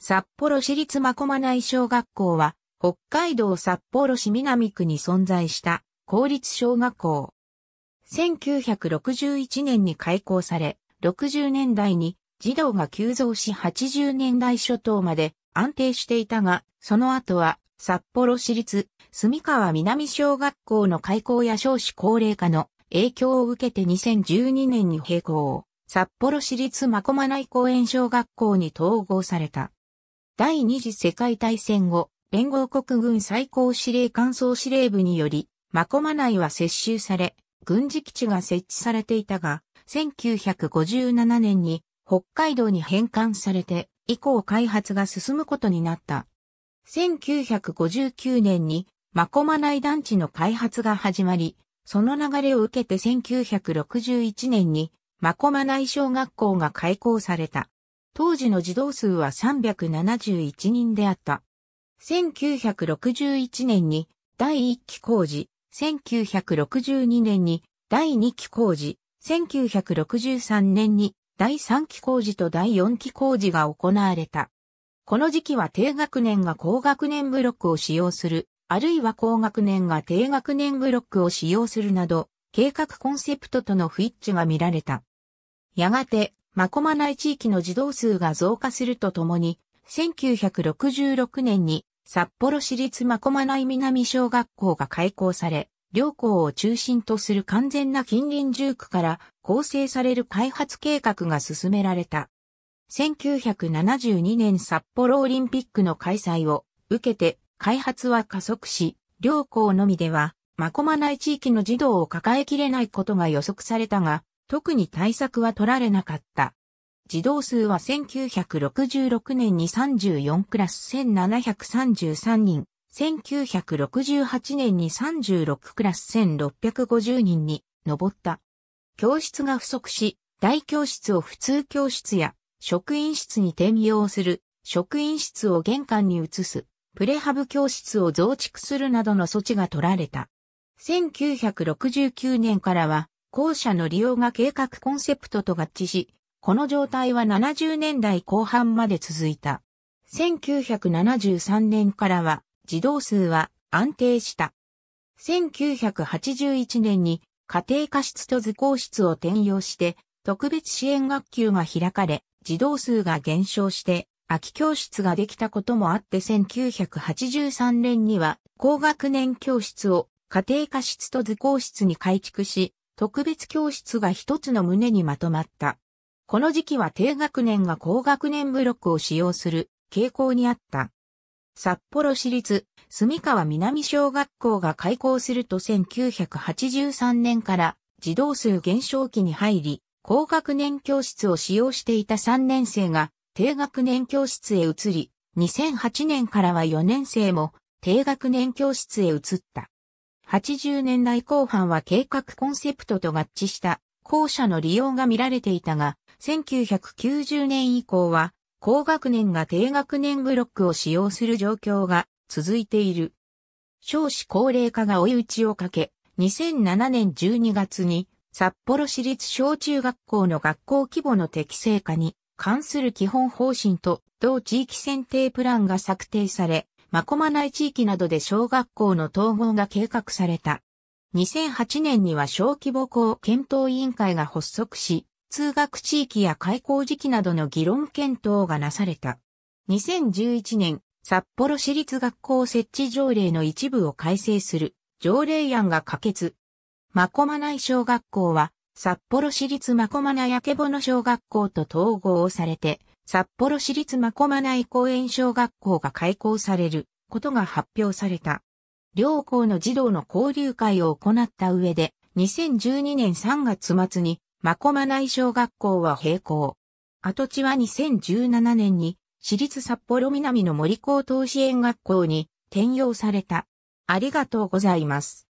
札幌市立真駒内小学校は、北海道札幌市南区に存在した公立小学校。1961年に開校され、60年代に児童が急増し80年代初頭まで安定していたが、その後は札幌市立住川南小学校の開校や少子高齢化の影響を受けて2012年に閉校。札幌市立真駒内公園小学校に統合された。第二次世界大戦後、連合国軍最高司令官総司令部により、マコマ内は接収され、軍事基地が設置されていたが、1957年に北海道に返還されて、以降開発が進むことになった。1959年にマコマ内団地の開発が始まり、その流れを受けて1961年にマコマ内小学校が開校された。当時の児童数は371人であった。1961年に第1期工事、1962年に第2期工事、1963年に第3期工事と第4期工事が行われた。この時期は低学年が高学年ブロックを使用する、あるいは高学年が低学年ブロックを使用するなど、計画コンセプトとの不一致が見られた。やがて、マコマ内地域の児童数が増加するとともに、1966年に札幌市立マコマ内南小学校が開校され、両校を中心とする完全な近隣住区から構成される開発計画が進められた。1972年札幌オリンピックの開催を受けて開発は加速し、両校のみでは、マコマ内地域の児童を抱えきれないことが予測されたが、特に対策は取られなかった。児童数は1966年に34クラス1733人、1968年に36クラス1650人に上った。教室が不足し、大教室を普通教室や職員室に転用する、職員室を玄関に移す、プレハブ教室を増築するなどの措置が取られた。1969年からは校舎の利用が計画コンセプトと合致し、この状態は70年代後半まで続いた。1973年からは児童数は安定した。1981年に家庭科室と図工室を転用して特別支援学級が開かれ、児童数が減少して空き教室ができたこともあって1983年には高学年教室を家庭科室と図工室に改築し、特別教室が一つの胸にまとまった。この時期は低学年が高学年ブロックを使用する傾向にあった。札幌市立住川南小学校が開校すると1983年から児童数減少期に入り、高学年教室を使用していた3年生が低学年教室へ移り、2008年からは4年生も低学年教室へ移った。80年代後半は計画コンセプトと合致した校舎の利用が見られていたが、1990年以降は高学年が低学年ブロックを使用する状況が続いている。少子高齢化が追い打ちをかけ、2007年12月に札幌市立小中学校の学校規模の適正化に関する基本方針と同地域選定プランが策定され、マコマ内地域などで小学校の統合が計画された。2008年には小規模校検討委員会が発足し、通学地域や開校時期などの議論検討がなされた。2011年、札幌市立学校設置条例の一部を改正する条例案が可決。マコマ内小学校は、札幌市立マコマ内いけぼの小学校と統合されて、札幌市立真駒内公園小学校が開校されることが発表された。両校の児童の交流会を行った上で、2012年3月末に真駒内小学校は閉校。跡地は2017年に私立札幌南の森高等支援学校に転用された。ありがとうございます。